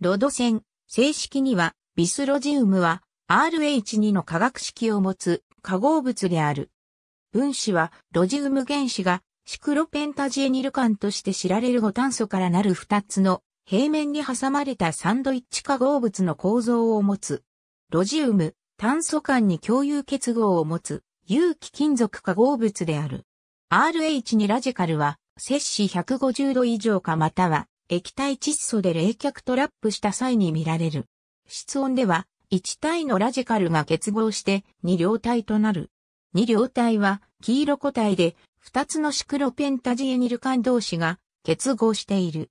ロド線、正式には、ビスロジウムは RH2 の化学式を持つ化合物である。分子はロジウム原子がシクロペンタジエニル環として知られる5炭素からなる2つの平面に挟まれたサンドイッチ化合物の構造を持つ。ロジウム、炭素間に共有結合を持つ有機金属化合物である。RH2 ラジカルは摂氏150度以上かまたは液体窒素で冷却トラップした際に見られる。室温では、1体のラジカルが結合して2両体となる。2両体は黄色個体で2つのシクロペンタジエニル感同士が結合している。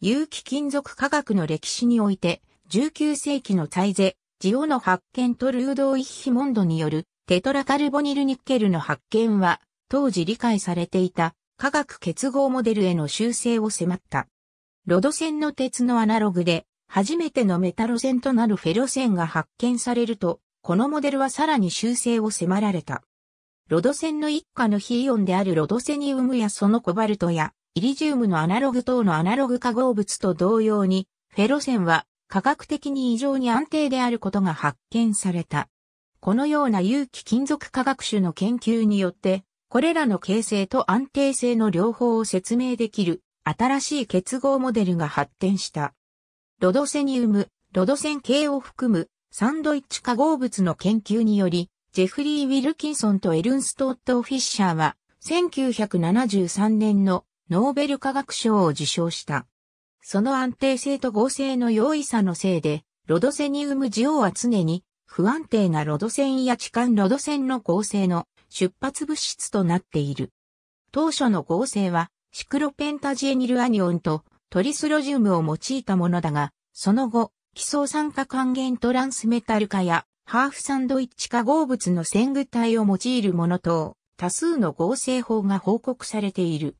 有機金属化学の歴史において、19世紀のタイゼ、ジオの発見とルード・イッヒモンドによるテトラカルボニルニッケルの発見は、当時理解されていた化学結合モデルへの修正を迫った。ロド線の鉄のアナログで、初めてのメタロ線となるフェロ線が発見されると、このモデルはさらに修正を迫られた。ロド線の一家のヒーオンであるロドセニウムやそのコバルトや、イリジウムのアナログ等のアナログ化合物と同様に、フェロ線は科学的に異常に安定であることが発見された。このような有機金属化学種の研究によって、これらの形成と安定性の両方を説明できる新しい結合モデルが発展した。ロドセニウム、ロドセン系を含むサンドイッチ化合物の研究により、ジェフリー・ウィルキンソンとエルンストット・フィッシャーは、1973年のノーベル化学賞を受賞した。その安定性と合成の容易さのせいで、ロドセニウムジオは常に不安定なロドセンや痴漢ロドセンの合成の出発物質となっている。当初の合成はシクロペンタジエニルアニオンとトリスロジウムを用いたものだが、その後、基礎酸化還元トランスメタル化やハーフサンドイッチ化合物の線具体を用いるものと、多数の合成法が報告されている。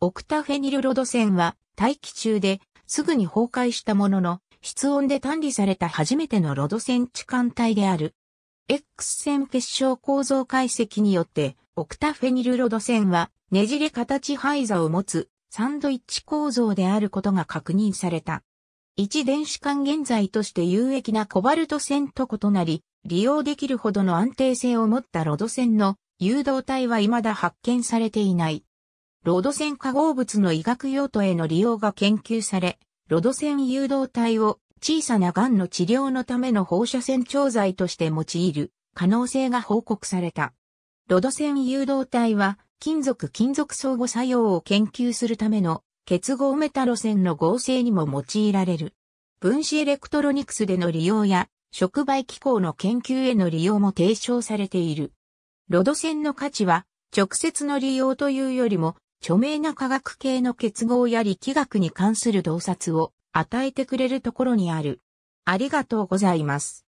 オクタフェニルロド線は大気中ですぐに崩壊したものの、室温で単理された初めてのロド線置換体である。X 線結晶構造解析によって、オクタフェニルロド線は、ねじれ形配座を持つ、サンドイッチ構造であることが確認された。一電子間現在として有益なコバルト線と異なり、利用できるほどの安定性を持ったロド線の誘導体は未だ発見されていない。ロド線化合物の医学用途への利用が研究され、ロド線誘導体を小さな癌の治療のための放射線調剤として用いる可能性が報告された。ロド線誘導体は金属金属相互作用を研究するための結合メタ路線の合成にも用いられる。分子エレクトロニクスでの利用や触媒機構の研究への利用も提唱されている。ロド線の価値は直接の利用というよりも著名な化学系の結合や力学に関する洞察を与えてくれるところにある。ありがとうございます。